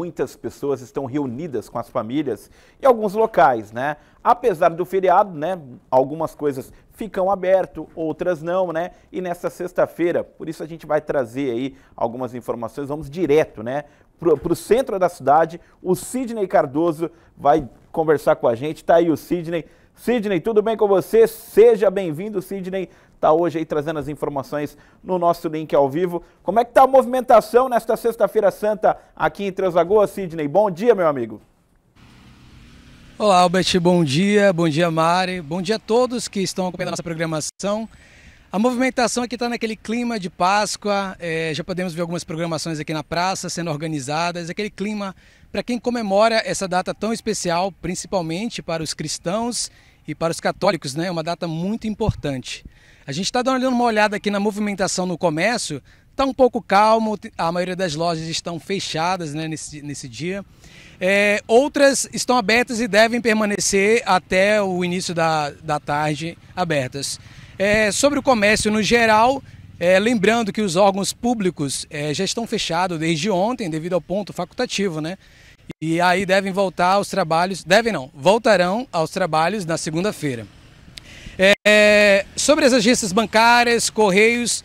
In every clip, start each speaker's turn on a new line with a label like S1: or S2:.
S1: Muitas pessoas estão reunidas com as famílias em alguns locais, né? Apesar do feriado, né? Algumas coisas ficam aberto, outras não, né? E nessa sexta-feira, por isso a gente vai trazer aí algumas informações, vamos direto, né? Para o centro da cidade, o Sidney Cardoso vai conversar com a gente. Tá aí o Sidney. Sidney, tudo bem com você? Seja bem-vindo, Sidney está hoje aí trazendo as informações no nosso link ao vivo. Como é que está a movimentação nesta sexta-feira santa aqui em Transagoa Sidney? Bom dia, meu amigo.
S2: Olá, Albert, bom dia, bom dia, Mari, bom dia a todos que estão acompanhando a nossa programação. A movimentação aqui é está naquele clima de Páscoa, é, já podemos ver algumas programações aqui na praça sendo organizadas, aquele clima para quem comemora essa data tão especial, principalmente para os cristãos e para os católicos né, é uma data muito importante. A gente está dando uma olhada aqui na movimentação no comércio, está um pouco calmo, a maioria das lojas estão fechadas né, nesse, nesse dia. É, outras estão abertas e devem permanecer até o início da, da tarde abertas. É, sobre o comércio no geral, é, lembrando que os órgãos públicos é, já estão fechados desde ontem, devido ao ponto facultativo, né? E aí devem voltar aos trabalhos, devem não, voltarão aos trabalhos na segunda-feira. É, é sobre as agências bancárias, correios,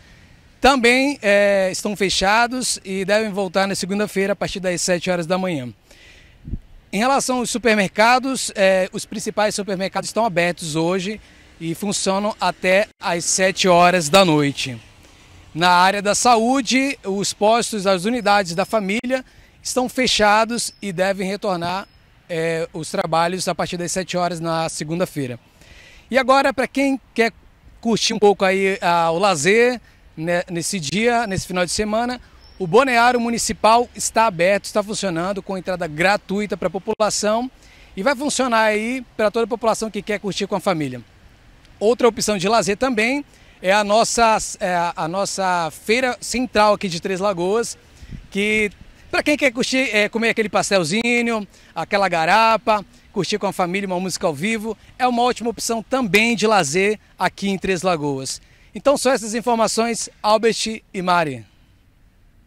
S2: também é, estão fechados e devem voltar na segunda-feira a partir das 7 horas da manhã. Em relação aos supermercados, é, os principais supermercados estão abertos hoje e funcionam até às 7 horas da noite. Na área da saúde, os postos, as unidades da família estão fechados e devem retornar é, os trabalhos a partir das 7 horas na segunda-feira. E agora, para quem quer curtir um pouco aí a, ah, o lazer né, nesse dia, nesse final de semana, o Boneário Municipal está aberto, está funcionando com entrada gratuita para a população e vai funcionar aí para toda a população que quer curtir com a família. Outra opção de lazer também é a nossa, é a nossa feira central aqui de Três Lagoas, que para quem quer curtir, é, comer aquele pastelzinho, aquela garapa, curtir com a família uma música ao vivo, é uma ótima opção também de lazer aqui em Três Lagoas. Então só essas informações, Albert e Mari.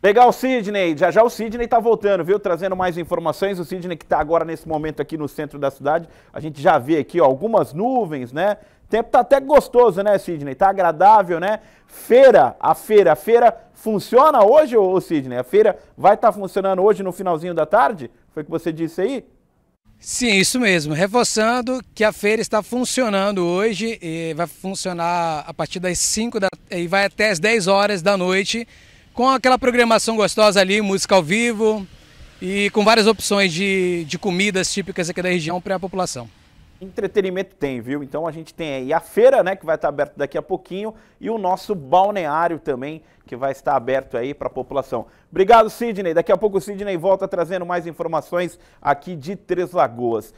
S1: Legal, Sidney. Já já o Sidney está voltando, viu? Trazendo mais informações. O Sidney que está agora nesse momento aqui no centro da cidade. A gente já vê aqui ó, algumas nuvens, né? tempo tá até gostoso, né, Sidney? Tá agradável, né? Feira, a feira, a feira funciona hoje, ô Sidney? A feira vai estar tá funcionando hoje no finalzinho da tarde? Foi o que você disse aí?
S2: Sim, isso mesmo. Reforçando que a feira está funcionando hoje e vai funcionar a partir das 5 da, e vai até as 10 horas da noite, com aquela programação gostosa ali, música ao vivo e com várias opções de, de comidas típicas aqui da região para a população
S1: entretenimento tem, viu? Então a gente tem aí a feira, né, que vai estar aberta daqui a pouquinho, e o nosso balneário também, que vai estar aberto aí para a população. Obrigado, Sidney. Daqui a pouco o Sidney volta trazendo mais informações aqui de Três Lagoas.